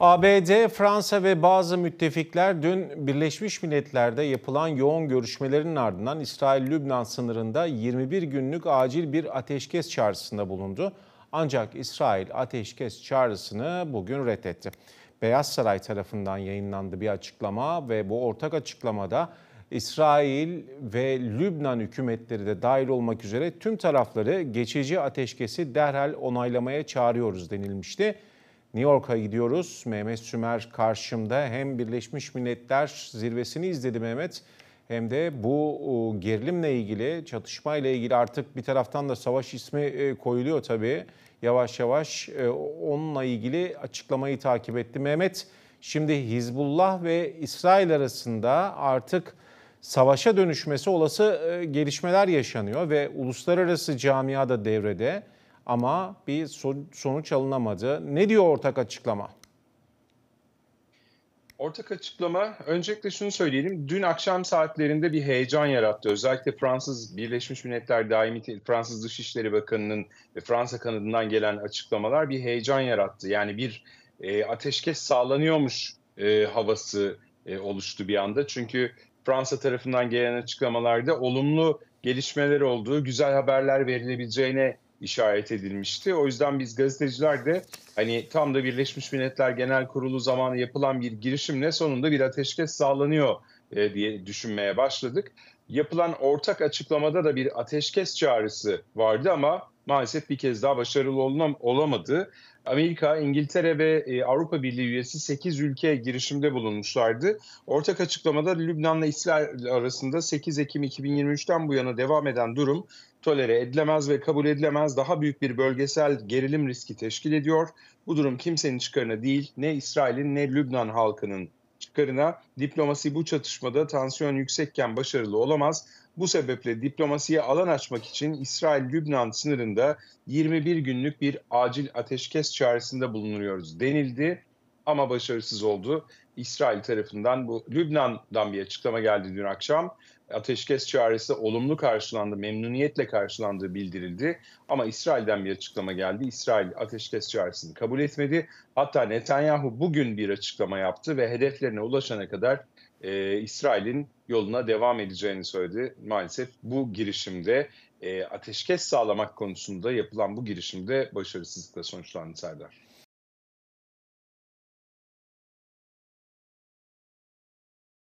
ABD, Fransa ve bazı müttefikler dün Birleşmiş Milletler'de yapılan yoğun görüşmelerin ardından İsrail-Lübnan sınırında 21 günlük acil bir ateşkes çağrısında bulundu. Ancak İsrail ateşkes çağrısını bugün reddetti. Beyaz Saray tarafından yayınlandı bir açıklama ve bu ortak açıklamada İsrail ve Lübnan hükümetleri de dahil olmak üzere tüm tarafları geçici ateşkesi derhal onaylamaya çağırıyoruz denilmişti. New York'a gidiyoruz. Mehmet Sümer karşımda hem Birleşmiş Milletler zirvesini izledi Mehmet hem de bu e, gerilimle ilgili, çatışmayla ilgili artık bir taraftan da savaş ismi e, koyuluyor tabii. Yavaş yavaş e, onunla ilgili açıklamayı takip etti Mehmet. Şimdi Hizbullah ve İsrail arasında artık savaşa dönüşmesi olası gelişmeler yaşanıyor ve uluslararası camiada devrede ama bir sonuç alınamadı. Ne diyor ortak açıklama? Ortak açıklama, öncelikle şunu söyleyelim. Dün akşam saatlerinde bir heyecan yarattı. Özellikle Fransız Birleşmiş Milletler Daimi Fransız Dışişleri Bakanı'nın ve Fransa kanadından gelen açıklamalar bir heyecan yarattı. Yani bir e, ateşkes sağlanıyormuş e, havası e, oluştu bir anda. Çünkü Fransa tarafından gelen açıklamalarda olumlu gelişmeler olduğu, güzel haberler verilebileceğine işaret edilmişti. O yüzden biz gazeteciler de hani tam da Birleşmiş Milletler Genel Kurulu zamanı yapılan bir girişimle sonunda bir ateşkes sağlanıyor e, diye düşünmeye başladık. Yapılan ortak açıklamada da bir ateşkes çağrısı vardı ama maalesef bir kez daha başarılı olunam, olamadı. Amerika, İngiltere ve e, Avrupa Birliği üyesi 8 ülke girişimde bulunmuşlardı. Ortak açıklamada Lübnan'la İsrail arasında 8 Ekim 2023'ten bu yana devam eden durum tolere edilemez ve kabul edilemez daha büyük bir bölgesel gerilim riski teşkil ediyor. Bu durum kimsenin çıkarına değil, ne İsrail'in ne Lübnan halkının çıkarına. Diplomasi bu çatışmada tansiyon yüksekken başarılı olamaz. Bu sebeple diplomasiye alan açmak için İsrail-Lübnan sınırında 21 günlük bir acil ateşkes çağrısında bulunuyoruz denildi ama başarısız oldu. İsrail tarafından bu Lübnan'dan bir açıklama geldi dün akşam. Ateşkes çağrısı olumlu karşılandı, memnuniyetle karşılandığı bildirildi. Ama İsrail'den bir açıklama geldi. İsrail ateşkes çağrısını kabul etmedi. Hatta Netanyahu bugün bir açıklama yaptı ve hedeflerine ulaşana kadar e, İsrail'in yoluna devam edeceğini söyledi. Maalesef bu girişimde e, ateşkes sağlamak konusunda yapılan bu girişimde başarısızlıkla sonuçlandı Serdar.